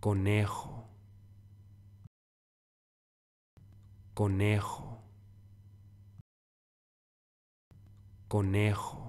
conejo, conejo, conejo.